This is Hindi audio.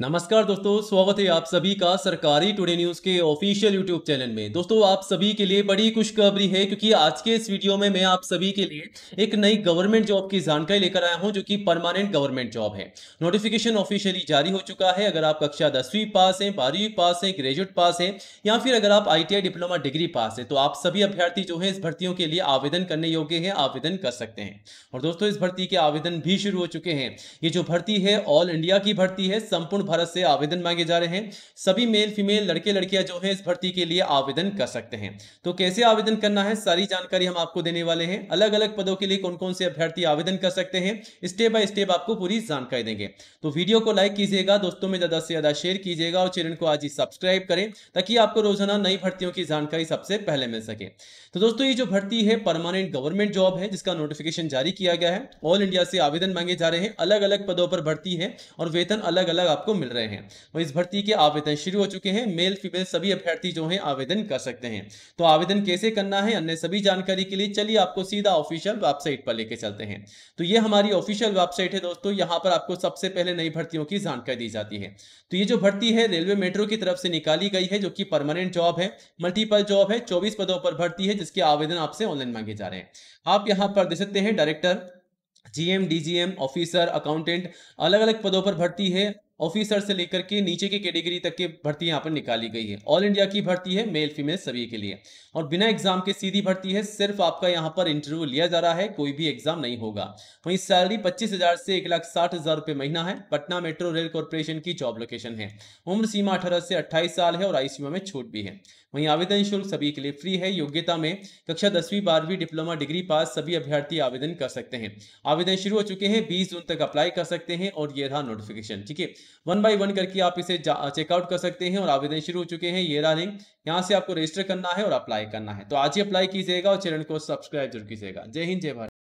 नमस्कार दोस्तों स्वागत है आप सभी का सरकारी टुडे न्यूज़ के ऑफिशियल यूट्यूब चैनल में दोस्तों आप सभी के लिए बड़ी खुशखबरी है क्योंकि आज के इस वीडियो में मैं आप सभी के लिए एक नई गवर्नमेंट जॉब की जानकारी लेकर आया हूं जो कि परमानेंट गवर्नमेंट जॉब है नोटिफिकेशन ऑफिशियली जारी हो चुका है अगर आप कक्षा दसवीं पास है बारहवीं पास है ग्रेजुएट पास है या फिर अगर आप आई डिप्लोमा डिग्री पास है तो आप सभी अभ्यर्थी जो है इस भर्तियों के लिए आवेदन करने योग्य है आवेदन कर सकते हैं और दोस्तों इस भर्ती के आवेदन भी शुरू हो चुके हैं ये जो भर्ती है ऑल इंडिया की भर्ती है संपूर्ण भारत से आवेदन मांगे जा रहे हैं सभी मेल फीमेल लड़के लड़कियां जो है इस भर्ती के लिए आवेदन कर सकते हैं तो कैसे आवेदन करना है सारी जानकारी हम आपको देने वाले हैं अलग अलग पदों के लिए कौन कौन से अभ्यर्थी आवेदन कर सकते हैं स्टेप बाय स्टेप आपको पूरी जानकारी देंगे तो वीडियो को लाइक कीजिएगा दोस्तों में ज्यादा से ज्यादा शेयर कीजिएगा और चैनल को आज ही सब्सक्राइब करें ताकि आपको रोजाना नई भर्तियों की जानकारी सबसे पहले मिल सके तो दोस्तों ये जो भर्ती है परमानेंट गवर्नमेंट जॉब है जिसका नोटिफिकेशन जारी किया गया है ऑल इंडिया से आवेदन मांगे जा रहे हैं अलग अलग पदों पर भर्ती है और वेतन अलग अलग आपको मिल रहे हैं और इस भर्ती के आवेदन शुरू हो चुके हैं मेल फीमेल सभी अभ्यर्थी जो है आवेदन कर सकते हैं तो आवेदन कैसे करना है अन्य सभी जानकारी के लिए चलिए आपको सीधा ऑफिशियल वेबसाइट पर लेके चलते हैं तो ये हमारी ऑफिशियल वेबसाइट है दोस्तों यहाँ पर आपको सबसे पहले नई भर्तियों की जानकारी दी जाती है तो ये जो भर्ती है रेलवे मेट्रो की तरफ से निकाली गई है जो की परमानेंट जॉब है मल्टीपल जॉब है चौबीस पदों पर भर्ती है जिसके आवेदन आपसे ऑनलाइन मांगे जा रहे हैं आप यहाँ पर देख सकते हैं director GM DGM officer accountant अलग अलग पदों पर भर्ती है ऑफिसर से लेकर के नीचे के कैटेगरी तक के भर्ती यहाँ पर निकाली गई है ऑल इंडिया की भर्ती है मेल फीमेल सभी के लिए और बिना एग्जाम के सीधी भर्ती है सिर्फ आपका यहाँ पर इंटरव्यू लिया जा रहा है कोई भी एग्जाम नहीं होगा वहीं सैलरी पच्चीस हजार से एक लाख साठ हजार रुपये महीना है पटना मेट्रो रेल कॉरपोरेशन की जॉब लोकेशन है उम्र सीमा अठारह से अट्ठाईस साल है और आई सीमा में छूट भी है वहीं आवेदन शुल्क सभी के लिए फ्री है योग्यता में कक्षा दसवीं बारहवीं डिप्लोमा डिग्री पास सभी अभ्यर्थी आवेदन कर सकते हैं आवेदन शुरू हो चुके हैं बीस जून तक अप्लाई कर सकते हैं और ये रहा नोटिफिकेशन ठीक है वन बाई वन करके आप इसे चेकआउट कर सकते हैं और आवेदन शुरू हो चुके हैं ये रहा लिंक यहाँ से आपको रजिस्टर करना है और अप्लाई करना है तो आज ही अप्लाई कीजिएगा और चैनल को सब्सक्राइब जरूर कीजिएगा जय हिंद जय भारत